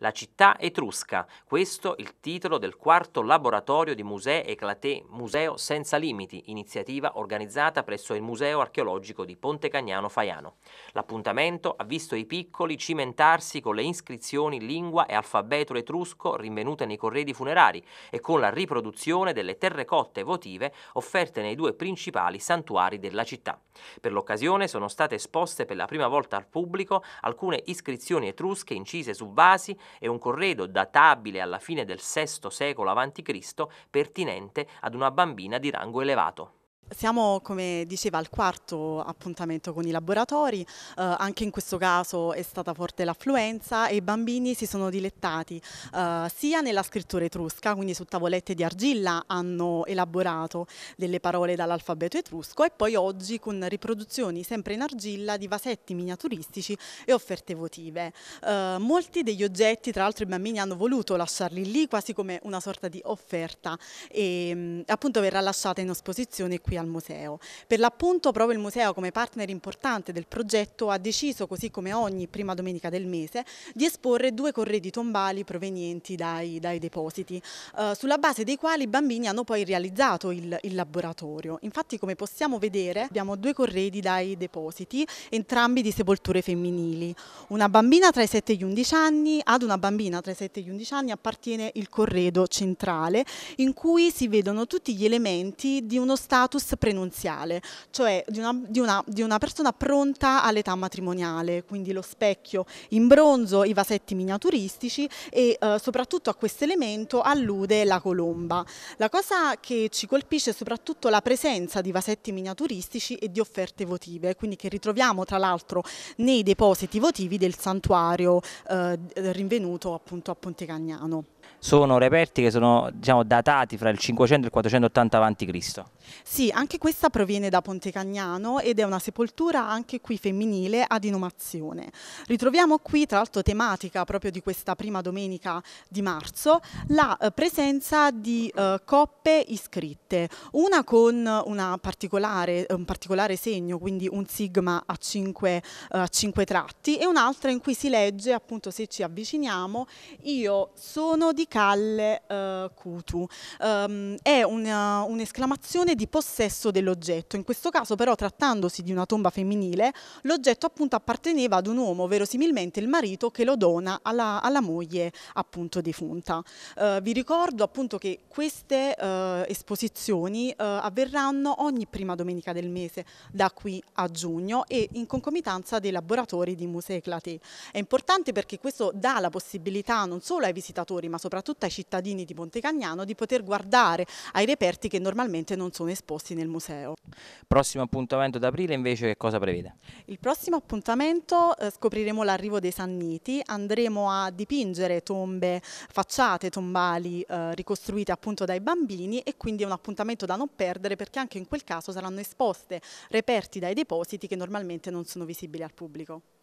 La città etrusca, questo il titolo del quarto laboratorio di Musée Eclaté Museo Senza Limiti, iniziativa organizzata presso il Museo Archeologico di Ponte Cagnano Faiano. L'appuntamento ha visto i piccoli cimentarsi con le iscrizioni lingua e alfabeto etrusco rinvenute nei corredi funerari e con la riproduzione delle terrecotte votive offerte nei due principali santuari della città. Per l'occasione sono state esposte per la prima volta al pubblico alcune iscrizioni etrusche incise su vasi e un corredo databile alla fine del VI secolo a.C. pertinente ad una bambina di rango elevato. Siamo, come diceva, al quarto appuntamento con i laboratori, eh, anche in questo caso è stata forte l'affluenza e i bambini si sono dilettati eh, sia nella scrittura etrusca, quindi su tavolette di argilla hanno elaborato delle parole dall'alfabeto etrusco e poi oggi con riproduzioni sempre in argilla di vasetti miniaturistici e offerte votive. Eh, molti degli oggetti, tra l'altro i bambini hanno voluto lasciarli lì quasi come una sorta di offerta e mm, appunto verrà lasciata in esposizione qui qui al museo. Per l'appunto proprio il museo come partner importante del progetto ha deciso, così come ogni prima domenica del mese, di esporre due corredi tombali provenienti dai, dai depositi, eh, sulla base dei quali i bambini hanno poi realizzato il, il laboratorio. Infatti come possiamo vedere abbiamo due corredi dai depositi, entrambi di sepolture femminili. Una bambina tra i 7 e gli 11 anni, ad una bambina tra i 7 e gli 11 anni appartiene il corredo centrale in cui si vedono tutti gli elementi di uno status prenunziale, cioè di una, di, una, di una, persona pronta all'età matrimoniale, quindi lo specchio in bronzo, i vasetti miniaturistici e eh, soprattutto a questo elemento allude la colomba. La cosa che ci colpisce è soprattutto la presenza di vasetti miniaturistici e di offerte votive, quindi che ritroviamo tra l'altro nei depositi votivi del santuario eh, rinvenuto appunto a Ponte Cagnano sono reperti che sono diciamo, datati fra il 500 e il 480 avanti Cristo. Sì, anche questa proviene da Ponte Cagnano ed è una sepoltura anche qui femminile ad inumazione. Ritroviamo qui, tra l'altro tematica proprio di questa prima domenica di marzo, la eh, presenza di eh, coppe iscritte, una con una particolare, un particolare segno, quindi un sigma a 5, eh, 5 tratti e un'altra in cui si legge, appunto se ci avviciniamo, io sono di Calle eh, Cutu. Um, ehm, è eh, un'esclamazione di possesso dell'oggetto, in questo caso però trattandosi di una tomba femminile, l'oggetto appunto apparteneva ad un uomo, verosimilmente il marito, che lo dona alla, alla moglie appunto defunta. Uh, vi ricordo appunto che queste uh, esposizioni uh, avverranno ogni prima domenica del mese, da qui a giugno e in concomitanza dei laboratori di Musei Claté. È importante perché questo dà la possibilità non solo ai visitatori ma soprattutto soprattutto ai cittadini di Montecagnano di poter guardare ai reperti che normalmente non sono esposti nel museo. Prossimo appuntamento d'aprile invece che cosa prevede? Il prossimo appuntamento eh, scopriremo l'arrivo dei Sanniti, andremo a dipingere tombe, facciate tombali eh, ricostruite appunto dai bambini e quindi è un appuntamento da non perdere perché anche in quel caso saranno esposte reperti dai depositi che normalmente non sono visibili al pubblico.